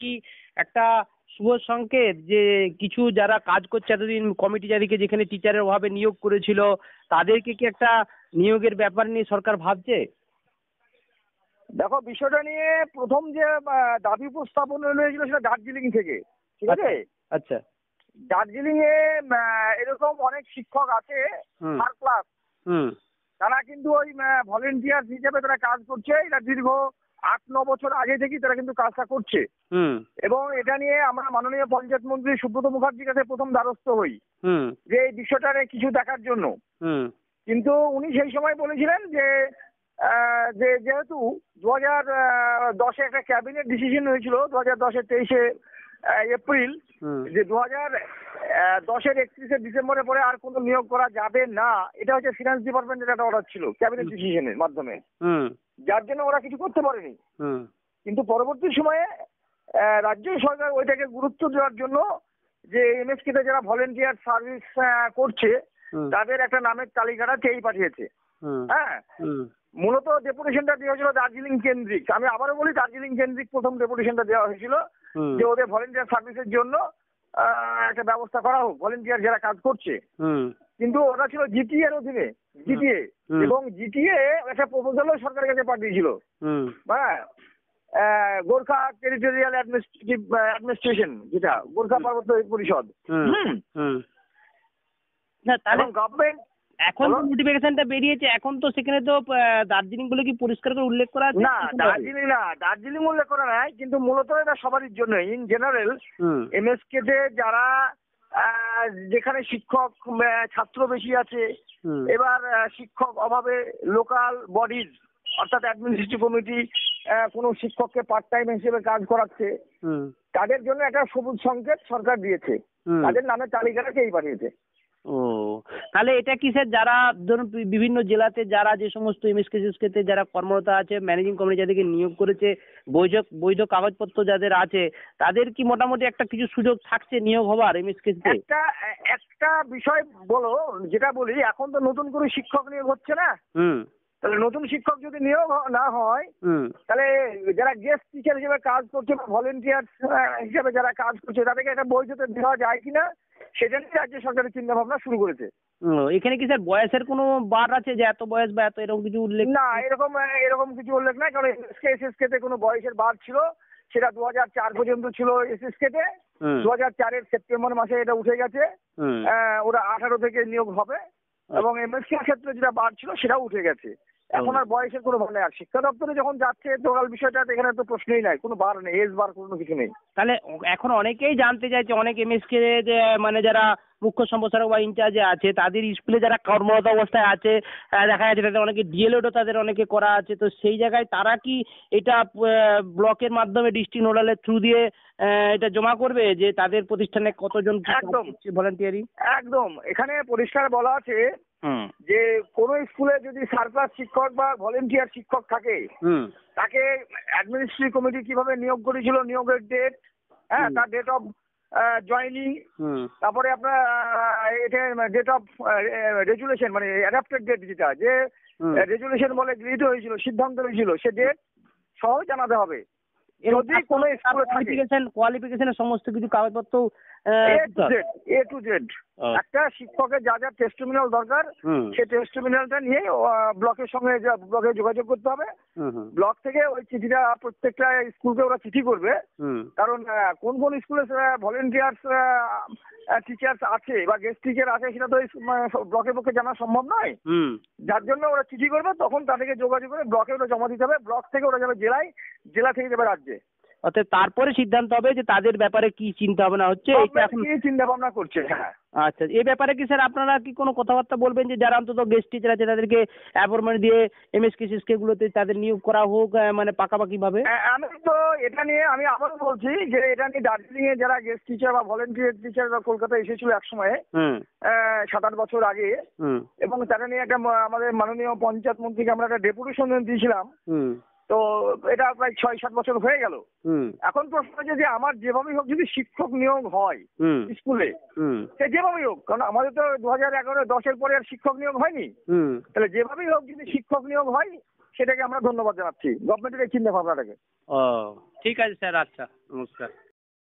কি একটা শুভ সংকেত যে কিছু যারা কাজ করছে এতদিন কমিটি যাদেরকে যেখানে টিচারের অভাবে নিয়োগ করেছিল তাদেরকে কি একটা নিয়োগের ব্যাপার নিয়ে সরকার ভাবছে দেখো বিষয়টা নিয়ে প্রথম যে দাবি উপস্থাপন হয়েছিল সেটা দার্জিলিং থেকে ঠিক আছে আচ্ছা, আচ্ছা। দার্জিলিং এ এরকম অনেক শিক্ষক আছে ক্লাস তারা কিন্তু ওই ভলেন্টিয়ার হিসেবে তারা কাজ করছে এটা দীর্ঘ আট ন বছর আগে থেকেই তারা কিন্তু কাজটা করছে এবং এটা নিয়ে আমরা মাননীয় পঞ্চায়েত মন্ত্রী সুব্রত মুখার্জির কাছে প্রথম দ্বারস্থ হই যে এই বিষয়টা কিছু দেখার জন্য কিন্তু উনি সেই সময় বলেছিলেন যে যে যেহেতু দু হাজার দশে একটা ক্যাবিনেট ডিসিশন হয়েছিল দু হাজার দশের তেইশে এপ্রিল যে দু হাজার দশের একত্রিশে ডিসেম্বরের পরে আর কোনো নিয়োগ করা যাবে না এটা হচ্ছে ফিনান্স ডিপার্টমেন্টের একটা অর্ডার ছিল ক্যাবিনেট ডিসিশনের মাধ্যমে যার জন্য ওরা কিছু করতে পারেনি কিন্তু পরবর্তী সময়ে রাজ্য সরকার ওইটাকে গুরুত্ব দেওয়ার জন্য যে এমএসকে তে যারা ভলেন্টিয়ার সার্ভিস করছে তাদের একটা নামের তালিকাটা চেয়ে পাঠিয়েছে হ্যাঁ মূলত ডেপুটেশনটা দেওয়া হয়েছিল দার্জিলিং কেন্দ্রিক আমি আবারও বলি দার্জিলিং কেন্দ্রিক প্রথম ডেপুটেশনটা দেওয়া হয়েছিল যে ওদের ভলেন্টিয়ার সার্ভিসের জন্য একটা ব্যবস্থা করা হোক ভলেন্টিয়ার যারা কাজ করছে কিন্তু ওরা ছিল জিটি এর অধীনে জিটিএ এবং জিটিএ একটা প্রপোজালও সরকারের কাছে পাঠিয়েছিল হ্যাঁ গোর্খা টেরিটোরিয়াল অ্যাডমিনিস্ট্রেটিভ অ্যাডমিনিস্ট্রেশন যেটা গোর্খা পার্বত্য পরিষদ না তাহলে গভর্নমেন্ট এখন তো নোটিফিকেশনটা বেরিয়েছে এখন তো সেখানে তো দার্জিলিং বলে কি পরিষ্কার করে উল্লেখ করা আছে না দার্জিলিং না দার্জিলিং উল্লেখ করা নাই কিন্তু মূলত এটা সবারই জন্য ইন জেনারেল এমএসকে তে যারা যেখানে শিক্ষক ছাত্র বেশি আছে এবার শিক্ষক অভাবে লোকাল বডিজ অর্থাৎ অ্যাডমিনিস্ট্রেটিভ কমিটি কোনো শিক্ষককে পার্ট টাইম হিসেবে কাজ করাচ্ছে তাদের জন্য একটা সবুজ সংকেত সরকার দিয়েছে তাদের নামে তালিকাটা কেই পাঠিয়েছে ও তাহলে এটা কি স্যার যারা ধরুন বিভিন্ন জেলাতে যারা যে সমস্ত এমএসকে যারা কর্মরত আছে ম্যানেজিং কমিটি যাদেরকে নিয়োগ করেছে বৈধ বৈধ কাগজপত্র যাদের আছে তাদের কি মোটামুটি একটা কিছু সুযোগ থাকছে নিয়োগ হবার এমএসকেসিতে একটা একটা বিষয় বলো যেটা বলি এখন তো নতুন করে শিক্ষক নিয়োগ হচ্ছে না হুম তাহলে নতুন শিক্ষক যদি নিয়োগ না হয় তাহলে যারা গেস্ট টিচার হিসেবে কাজ করছে বা ভলেন্টিয়ার হিসেবে যারা কাজ করছে তাদেরকে একটা বৈধতা দেওয়া যায় কিনা সেজন্যই রাজ্য সরকারের চিন্তা ভাবনা শুরু করেছে এখানে কি স্যার বয়সের কোনো বার আছে যে এত বয়স বা এত এরকম কিছু উল্লেখ না এরকম এরকম কিছু উল্লেখ নাই কারণ এসএসকে তে কোনো বয়সের বার ছিল সেটা দু হাজার চার পর্যন্ত ছিল এসএসকে তে দু হাজার চারের সেপ্টেম্বর মাসে এটা উঠে গেছে ওরা আঠারো থেকে নিয়োগ হবে আচ্ছা। এবং এমএসসি ক্ষেত্রে যেটা বার ছিল সেটাও উঠে গেছে এখন আর বয়সের কোনো মানে আর শিক্ষা দপ্তরে যখন যাচ্ছে টোটাল বিষয়টা এখানে তো প্রশ্নই নাই কোনো বার নেই এজ বার কোনো কিছু নেই তাহলে এখন অনেকেই জানতে চাইছে অনেক এম এস যে মানে যারা মুখ্য সম্প্রসারক বা ইনচার্জে আছে তাদের স্কুলে যারা কর্মরত অবস্থায় আছে দেখা যাচ্ছে তাদের অনেকে ডিএলএডও তাদের অনেকে করা আছে তো সেই জায়গায় তারা কি এটা ব্লকের মাধ্যমে ডিস্ট্রিক্ট নোডালের থ্রু দিয়ে এটা জমা করবে যে তাদের প্রতিষ্ঠানে কতজন একদম ভলেন্টিয়ারি একদম এখানে পরিষ্কার বলা আছে যে কোন স্কুলে যদি সার্ভাস শিক্ষক বা ভলেন্টিয়ার শিক্ষক থাকে তাকে অ্যাডমিনিস্ট্রেটিভ কমিটি কিভাবে নিয়োগ করেছিল নিয়োগের ডেট হ্যাঁ তার ডেট অফ জয়নিং তারপরে আপনার এটা ডেট অফ রেজুলেশন মানে অ্যাডাপ্টেড ডেট যেটা যে রেজুলেশন বলে গৃহীত হয়েছিল সিদ্ধান্ত হয়েছিল সে ডেট সহ জানাতে হবে যদি কোনো কোয়ালিফিকেশন সমস্ত কিছু কাগজপত্র এ টু জেড একটা শিক্ষকের যা যা টেস্টমিনাল দরকার সেই টেস্টিমিনালটা নিয়ে ব্লকের সঙ্গে ব্লকে যোগাযোগ করতে হবে ব্লক থেকে ওই চিঠিটা প্রত্যেকটা স্কুলকে ওরা চিঠি করবে কারণ কোন কোন স্কুলে ভলেন্টিয়ার্স টিচার্স আছে বা গেস্ট টিচার আছে সেটা তো মানে ব্লকের পক্ষে জানা সম্ভব নয় যার জন্য ওরা চিঠি করবে তখন তাদেরকে যোগাযোগ করে ব্লকে ওরা জমা দিতে হবে ব্লক থেকে ওরা যাবে জেলায় জেলা থেকে যাবে রাজ্য হচ্ছে অর্থাৎ তারপরে সিদ্ধান্ত হবে যে তাদের ব্যাপারে কি চিন্তা ভাবনা হচ্ছে চিন্তা ভাবনা করছে হ্যাঁ। আচ্ছা এ ব্যাপারে কি স্যার আপনারা কি কোনো কথাবার্তা বলবেন যে যারা অন্তত গেস্ট টিচার আছে তাদেরকে অ্যাপয়েন্টমেন্ট দিয়ে এমএসকে সিসকে গুলোতে তাদের নিয়োগ করা হোক মানে পাকাপাকি ভাবে আমি তো এটা নিয়ে আমি আবারও বলছি যে এটা নিয়ে দার্জিলিং এ যারা গেস্ট টিচার বা ভলেন্টিয়ার টিচার বা কলকাতায় এসেছিল এক সময়ে সাত আট বছর আগে এবং তারা নিয়ে একটা আমাদের মাননীয় পঞ্চায়েত মন্ত্রীকে আমরা একটা ডেপুটেশন দিয়েছিলাম তো এটা প্রায় ছয় সাত বছর হয়ে গেল এখন প্রশ্ন হচ্ছে যে আমার যেভাবেই হোক যদি শিক্ষক নিয়োগ হয় স্কুলে সে যেভাবেই হোক কারণ আমাদের তো দু হাজার এগারো দশের পরে আর শিক্ষক নিয়োগ হয়নি তাহলে যেভাবেই হোক যদি শিক্ষক নিয়োগ হয় সেটাকে আমরা ধন্যবাদ জানাচ্ছি গভর্নমেন্টের এই চিন্তা ভাবনাটাকে ও ঠিক আছে স্যার আচ্ছা নমস্কার